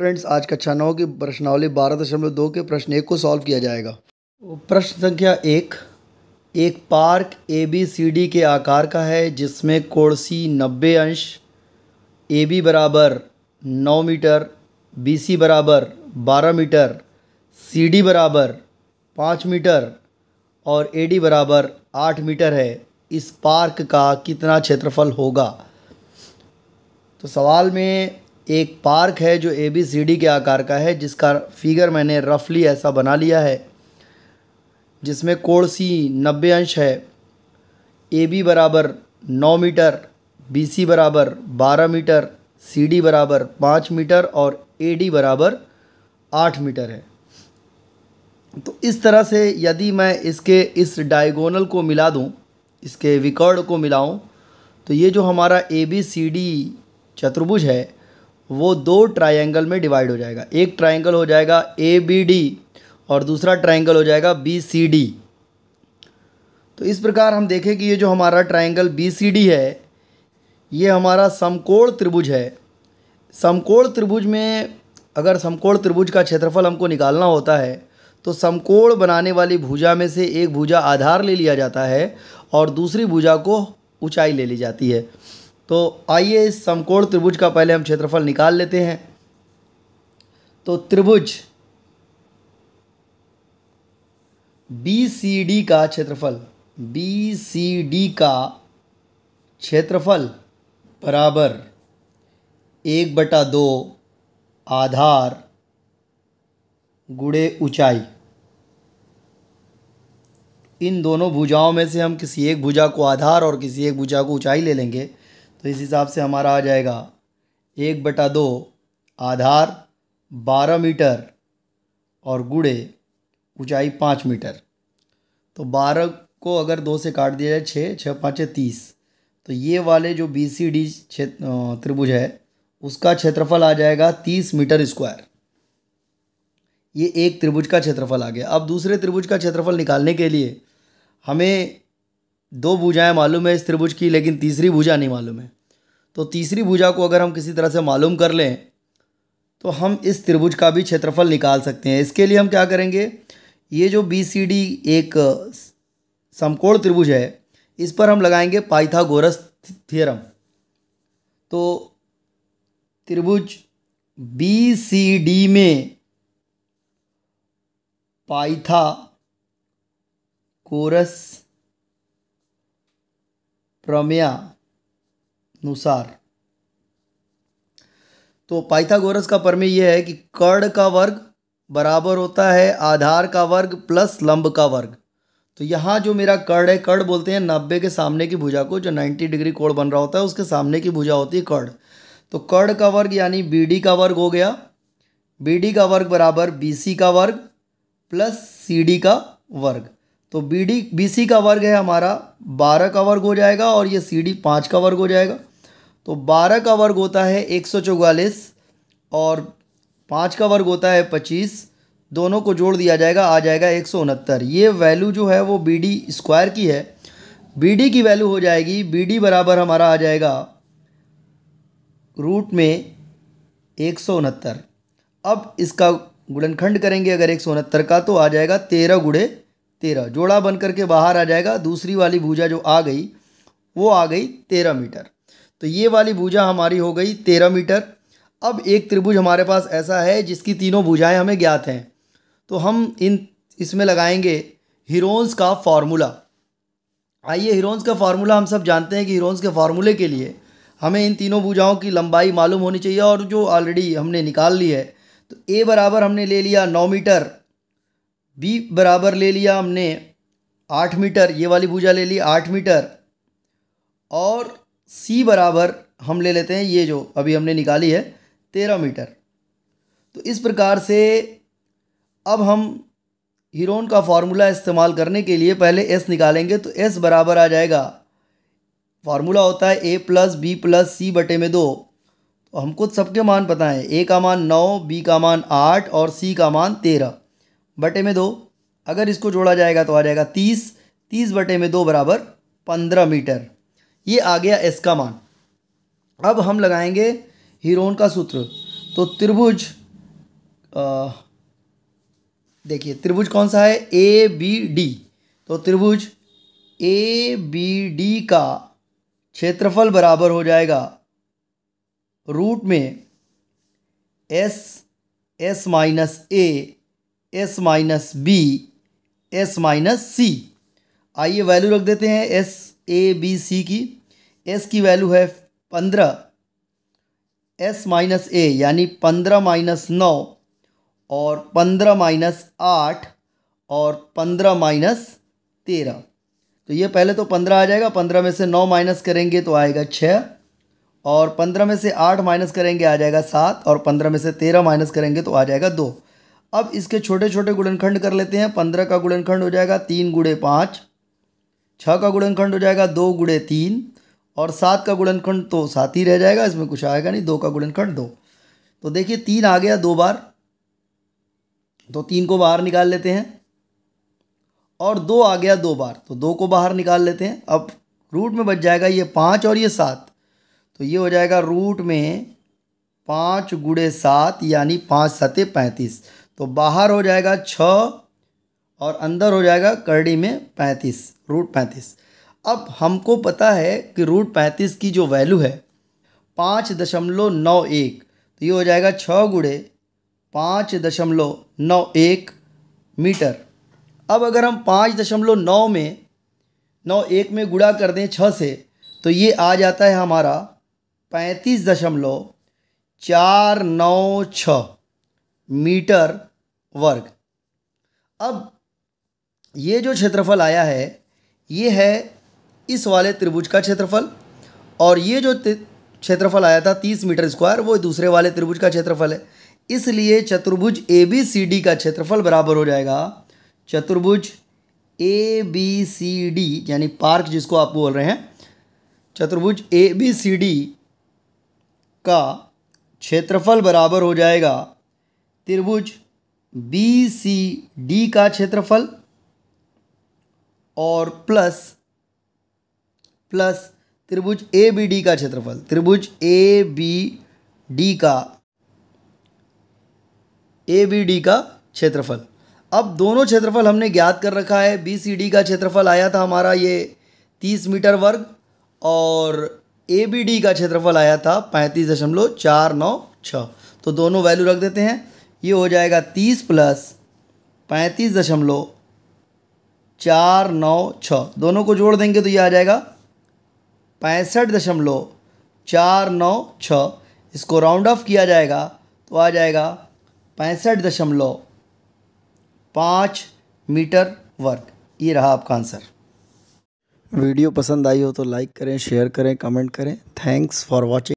friends आज कक्षा नौ की प्रश्नावली बारह दशमलव दो के प्रश्न एक को सॉल्व किया जाएगा तो प्रश्न संख्या एक एक park A B C D के आकार का है जिसमें कोड़सी नब्बे अंश ए बी बराबर नौ मीटर बी सी बराबर बारह मीटर सी डी बराबर पाँच मीटर और ए डी बराबर आठ मीटर है इस पार्क का कितना क्षेत्रफल होगा तो सवाल में एक पार्क है जो ए बी सी डी के आकार का है जिसका फिगर मैंने रफली ऐसा बना लिया है जिसमें कोण सी नब्बे अंश है ए बी बराबर नौ मीटर बी सी बराबर बारह मीटर सी डी बराबर पाँच मीटर और ए डी बराबर आठ मीटर है तो इस तरह से यदि मैं इसके इस डायगोनल को मिला दूँ इसके विकर्ण को मिलाऊँ तो ये जो हमारा ए बी सी डी चतुर्भुज है वो दो ट्रायंगल में डिवाइड हो जाएगा एक ट्रायंगल हो जाएगा ए बी डी और दूसरा ट्रायंगल हो जाएगा बी सी डी तो इस प्रकार हम देखें कि ये जो हमारा ट्रायंगल बी सी डी है ये हमारा समकोण त्रिभुज है समकोण त्रिभुज में अगर समकोण त्रिभुज का क्षेत्रफल हमको निकालना होता है तो समकोण बनाने वाली भुजा में से एक भुजा आधार ले लिया जाता है और दूसरी भुजा को ऊंचाई ले ली जाती है तो आइए इस समकोण त्रिभुज का पहले हम क्षेत्रफल निकाल लेते हैं तो त्रिभुज बी सी डी का क्षेत्रफल बी सी डी का क्षेत्रफल बराबर एक बटा दो आधार गुड़े ऊंचाई इन दोनों भुजाओं में से हम किसी एक भुजा को आधार और किसी एक भुजा को ऊंचाई ले लेंगे तो इस हिसाब से हमारा आ जाएगा एक बटा दो आधार बारह मीटर और गुड़े ऊंचाई पाँच मीटर तो बारह को अगर दो से काट दिया जाए छः छः पाँच तीस तो ये वाले जो बी सी डी त्रिभुज है उसका क्षेत्रफल आ जाएगा तीस मीटर स्क्वायर ये एक त्रिभुज का क्षेत्रफल आ गया अब दूसरे त्रिभुज का क्षेत्रफल निकालने के लिए हमें दो भुजाएं मालूम है इस त्रिभुज की लेकिन तीसरी भुजा नहीं मालूम है तो तीसरी भुजा को अगर हम किसी तरह से मालूम कर लें तो हम इस त्रिभुज का भी क्षेत्रफल निकाल सकते हैं इसके लिए हम क्या करेंगे ये जो बी सी डी एक समकोण त्रिभुज है इस पर हम लगाएंगे पाइथागोरस थियरम तो त्रिभुज बी सी डी में पाइथा कोरस प्रमेयानुसार तो पाइथागोरस का प्रमेय यह है कि कर्ण का वर्ग बराबर होता है आधार का वर्ग प्लस लंब का वर्ग तो यहाँ जो मेरा कर्ण है कर्ण बोलते हैं नब्बे के सामने की भुजा को जो नाइन्टी डिग्री कोण बन रहा होता है उसके सामने की भुजा होती है कर्ण तो कर्ण का वर्ग यानी बी का वर्ग हो गया बी का वर्ग बराबर बी का वर्ग प्लस सी का वर्ग तो बी डी बी सी का वर्ग है हमारा बारह का वर्ग हो जाएगा और ये सी डी पाँच का वर्ग हो जाएगा तो बारह का वर्ग होता है एक सौ चौवालीस और पाँच का वर्ग होता है पच्चीस दोनों को जोड़ दिया जाएगा आ जाएगा एक सौ उनहत्तर ये वैल्यू जो है वो बी डी स्क्वायर की है बी डी की वैल्यू हो जाएगी बी डी बराबर हमारा आ जाएगा रूट में एक सौ उनहत्तर अब इसका गुणनखंड करेंगे अगर एक सौ उनहत्तर का तो आ जाएगा तेरह गुड़े तेरह जोड़ा बन करके बाहर आ जाएगा दूसरी वाली भुजा जो आ गई वो आ गई तेरह मीटर तो ये वाली भुजा हमारी हो गई तेरह मीटर अब एक त्रिभुज हमारे पास ऐसा है जिसकी तीनों भुजाएं हमें ज्ञात हैं तो हम इन इसमें लगाएंगे हीरोन्स का फार्मूला आइए हिरोन्स का फार्मूला हम सब जानते हैं कि हिरोन्स के फार्मूले के लिए हमें इन तीनों भुजाओं की लंबाई मालूम होनी चाहिए और जो ऑलरेडी हमने निकाल ली है तो ए बराबर हमने ले लिया नौ मीटर बी बराबर ले लिया हमने आठ मीटर ये वाली भुजा ले ली आठ मीटर और सी बराबर हम ले लेते हैं ये जो अभी हमने निकाली है तेरह मीटर तो इस प्रकार से अब हम हीरोन का फार्मूला इस्तेमाल करने के लिए पहले एस निकालेंगे तो एस बराबर आ जाएगा फार्मूला होता है A plus B plus C बटे में दो तो हमको सबके मान पता है ए का मान नौ बी का मान आठ और सी का मान तेरह बटे में दो अगर इसको जोड़ा जाएगा तो आ जाएगा तीस तीस बटे में दो बराबर पंद्रह मीटर ये आ गया एस का मान अब हम लगाएंगे हीरोन का सूत्र तो त्रिभुज देखिए त्रिभुज कौन सा है ए बी डी तो त्रिभुज ए बी डी का क्षेत्रफल बराबर हो जाएगा रूट में S S minus A S minus B S minus C आइए वैल्यू रख देते हैं एस ए बी सी की एस की वैल्यू है पंद्रह एस माइनस ए यानी पंद्रह माइनस नौ और पंद्रह माइनस आठ और पंद्रह माइनस तेरह तो ये पहले तो पंद्रह आ जाएगा पंद्रह में से नौ माइनस करेंगे तो आएगा छः और पंद्रह में से आठ माइनस करेंगे आ जाएगा सात और पंद्रह में से तेरह माइनस करेंगे तो आ जाएगा दो अब इसके छोटे छोटे गुणनखंड कर लेते हैं पंद्रह का गुणनखंड हो जाएगा तीन गुड़े पाँच छः का गुणनखंड हो जाएगा दो गुड़े तीन और सात का गुणनखंड तो सात ही रह जाएगा इसमें कुछ आएगा नहीं दो का गुणनखंड दो तो देखिए तीन आ गया दो बार तो तीन को बाहर निकाल लेते हैं और दो आ गया दो बार तो दो को बाहर निकाल लेते हैं अब रूट में बच जाएगा ये पाँच और ये सात तो ये हो जाएगा रूट में पाँच गुड़े सात यानी पाँच सते पैंतीस तो बाहर हो जाएगा छ और अंदर हो जाएगा करड़ी में पैंतीस रूट पैंतीस अब हमको पता है कि रूट पैंतीस की जो वैल्यू है पाँच दशमलव नौ एक तो ये हो जाएगा छः गुड़े पाँच दशमलव नौ एक मीटर अब अगर हम पाँच दशमलव नौ में नौ एक में गुड़ा कर दें छः से तो ये आ जाता है हमारा पैंतीस दशमलव चार नौ छ मीटर वर्ग अब ये जो क्षेत्रफल आया है ये है इस वाले त्रिभुज का क्षेत्रफल और ये जो क्षेत्रफल आया था तीस मीटर स्क्वायर वो दूसरे वाले त्रिभुज का क्षेत्रफल है इसलिए चतुर्भुज ए बी सी डी का क्षेत्रफल बराबर हो जाएगा चतुर्भुज ए बी सी डी यानी पार्क जिसको आप बोल रहे हैं चतुर्भुज ए बी सी डी का क्षेत्रफल बराबर हो जाएगा त्रिभुज बी सी डी का क्षेत्रफल और प्लस प्लस त्रिभुज ए बी डी का क्षेत्रफल त्रिभुज ए बी डी का ए बी डी का क्षेत्रफल अब दोनों क्षेत्रफल हमने ज्ञात कर रखा है बी सी डी का क्षेत्रफल आया था हमारा ये तीस मीटर वर्ग और ए बी डी का क्षेत्रफल आया था पैंतीस दशमलव चार नौ छः तो दोनों वैल्यू रख देते हैं ये हो जाएगा तीस प्लस पैंतीस दशमलव चार नौ छः दोनों को जोड़ देंगे तो ये आ जाएगा पैंसठ दशमलव चार नौ छः इसको राउंड ऑफ किया जाएगा तो आ जाएगा पैंसठ दशमलव पाँच मीटर वर्ग ये रहा आपका आंसर वीडियो पसंद आई हो तो लाइक करें शेयर करें कमेंट करें थैंक्स फॉर वॉचिंग